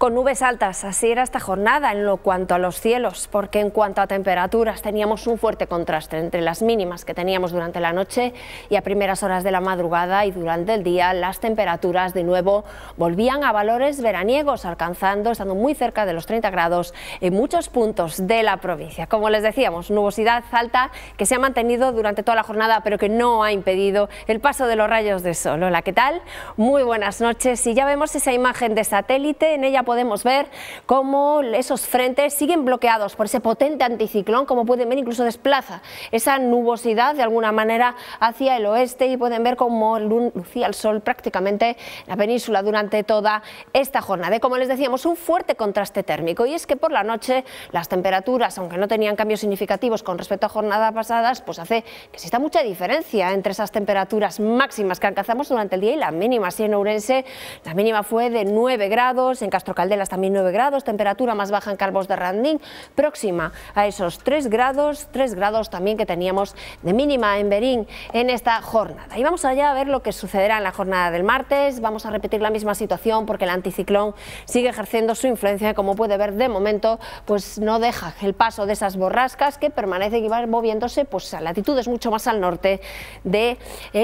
con nubes altas. Así era esta jornada en lo cuanto a los cielos, porque en cuanto a temperaturas teníamos un fuerte contraste entre las mínimas que teníamos durante la noche y a primeras horas de la madrugada y durante el día las temperaturas de nuevo volvían a valores veraniegos, alcanzando, estando muy cerca de los 30 grados en muchos puntos de la provincia. Como les decíamos, nubosidad alta que se ha mantenido durante toda la jornada, pero que no ha impedido el paso de los rayos de sol. Hola, ¿qué tal? Muy buenas noches. Y ya vemos esa imagen de satélite, en ella podemos ver cómo esos frentes siguen bloqueados por ese potente anticiclón, como pueden ver, incluso desplaza esa nubosidad de alguna manera hacia el oeste y pueden ver cómo lucía el sol prácticamente en la península durante toda esta jornada. como les decíamos, un fuerte contraste térmico y es que por la noche las temperaturas, aunque no tenían cambios significativos con respecto a jornadas pasadas, pues hace que exista mucha diferencia entre esas temperaturas máximas que alcanzamos durante el día y la mínima. si en Ourense la mínima fue de 9 grados, en Castro Caldelas también 9 grados, temperatura más baja en Calvos de Randín, próxima a esos 3 grados, 3 grados también que teníamos de mínima en Berín en esta jornada. Y vamos allá a ver lo que sucederá en la jornada del martes, vamos a repetir la misma situación porque el anticiclón sigue ejerciendo su influencia, y como puede ver de momento, pues no deja el paso de esas borrascas que permanecen y van moviéndose pues a latitudes mucho más al norte del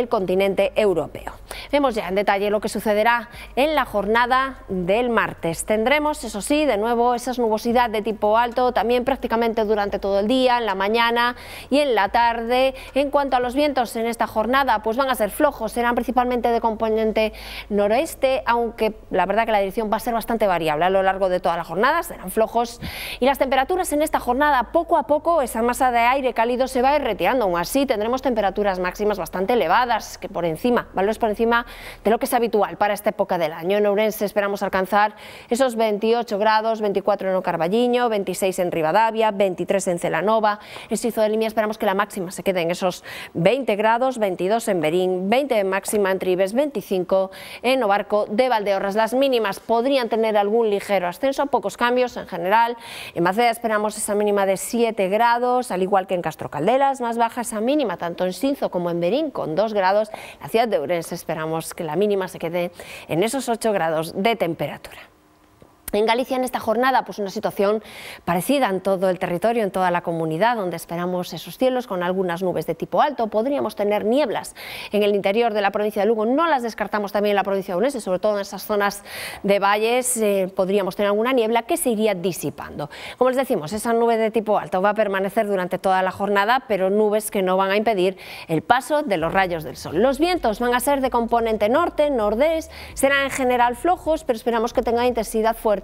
continente europeo. Vemos ya en detalle lo que sucederá en la jornada del martes. Tendremos, eso sí, de nuevo ...esa nubosidad de tipo alto también prácticamente durante todo el día, en la mañana y en la tarde. En cuanto a los vientos en esta jornada, pues van a ser flojos, serán principalmente de componente noroeste... aunque la verdad que la dirección va a ser bastante variable a lo largo de toda la jornada, serán flojos. Y las temperaturas en esta jornada, poco a poco, esa masa de aire cálido se va a ir retirando. Aún así, tendremos temperaturas máximas bastante elevadas, que por encima, valores por encima de lo que es habitual para esta época del año. En Ourense esperamos alcanzar esos 28 grados, 24 en Carballiño, 26 en Rivadavia, 23 en Celanova. En Sizo de Limia esperamos que la máxima se quede en esos 20 grados, 22 en Berín, 20 en máxima en Tribes, 25 en Obarco de Valdeorras. Las mínimas podrían tener algún ligero ascenso, pocos cambios en general. En Maceda esperamos esa mínima de 7 grados, al igual que en Castro Caldelas, más baja esa mínima tanto en Sinzo como en Berín con 2 grados. La ciudad de Urense esperamos que la mínima se quede en esos 8 grados de temperatura. En Galicia en esta jornada pues una situación parecida en todo el territorio, en toda la comunidad, donde esperamos esos cielos con algunas nubes de tipo alto. Podríamos tener nieblas en el interior de la provincia de Lugo, no las descartamos también en la provincia de Unese, sobre todo en esas zonas de valles eh, podríamos tener alguna niebla que se iría disipando. Como les decimos, esa nube de tipo alto va a permanecer durante toda la jornada, pero nubes que no van a impedir el paso de los rayos del sol. Los vientos van a ser de componente norte, nordés, serán en general flojos, pero esperamos que tengan intensidad fuerte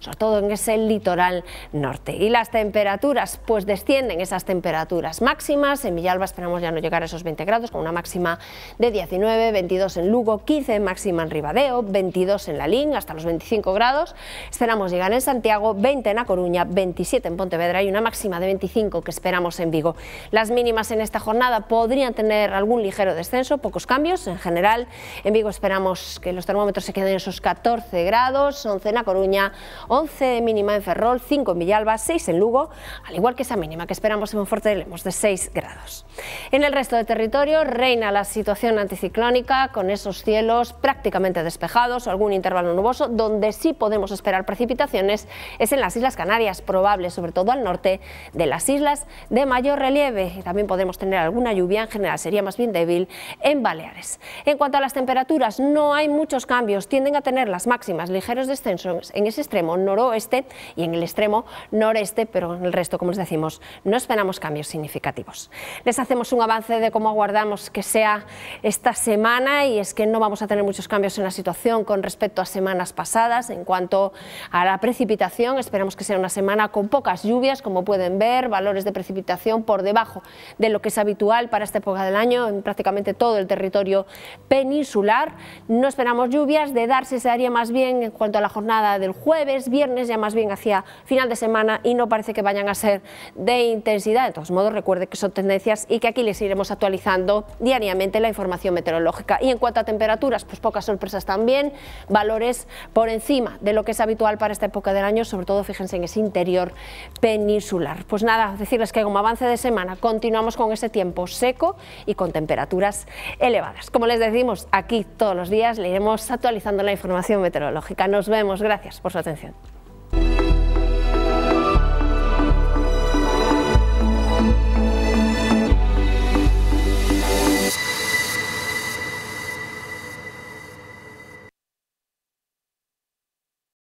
sobre todo en ese litoral norte. Y las temperaturas, pues descienden esas temperaturas máximas. En Villalba esperamos ya no llegar a esos 20 grados, con una máxima de 19, 22 en Lugo, 15 máxima en Ribadeo, 22 en Lalín, hasta los 25 grados. Esperamos llegar en Santiago, 20 en A Coruña, 27 en Pontevedra y una máxima de 25 que esperamos en Vigo. Las mínimas en esta jornada podrían tener algún ligero descenso, pocos cambios en general. En Vigo esperamos que los termómetros se queden en esos 14 grados, 11 en A Coruña, 11 mínima en Ferrol, 5 en Villalba, 6 en Lugo, al igual que esa mínima que esperamos en Monforte de Lemos de 6 grados. En el resto de territorio reina la situación anticiclónica con esos cielos prácticamente despejados o algún intervalo nuboso. Donde sí podemos esperar precipitaciones es en las Islas Canarias, probable sobre todo al norte de las islas de mayor relieve. También podemos tener alguna lluvia, en general sería más bien débil, en Baleares. En cuanto a las temperaturas, no hay muchos cambios, tienden a tener las máximas, ligeros descensos en ese extremo noroeste y en el extremo noreste, pero en el resto, como les decimos, no esperamos cambios significativos. Les hacemos un avance de cómo aguardamos que sea esta semana y es que no vamos a tener muchos cambios en la situación con respecto a semanas pasadas. En cuanto a la precipitación, esperamos que sea una semana con pocas lluvias, como pueden ver, valores de precipitación por debajo de lo que es habitual para esta época del año en prácticamente todo el territorio peninsular. No esperamos lluvias, de darse se daría más bien en cuanto a la jornada del jueves, viernes, ya más bien hacia final de semana y no parece que vayan a ser de intensidad. De todos modos, recuerde que son tendencias y que aquí les iremos actualizando diariamente la información meteorológica. Y en cuanto a temperaturas, pues pocas sorpresas también, valores por encima de lo que es habitual para esta época del año, sobre todo fíjense en ese interior peninsular. Pues nada, decirles que como avance de semana continuamos con ese tiempo seco y con temperaturas elevadas. Como les decimos, aquí todos los días le iremos actualizando la información meteorológica. Nos vemos, gracias por su atención.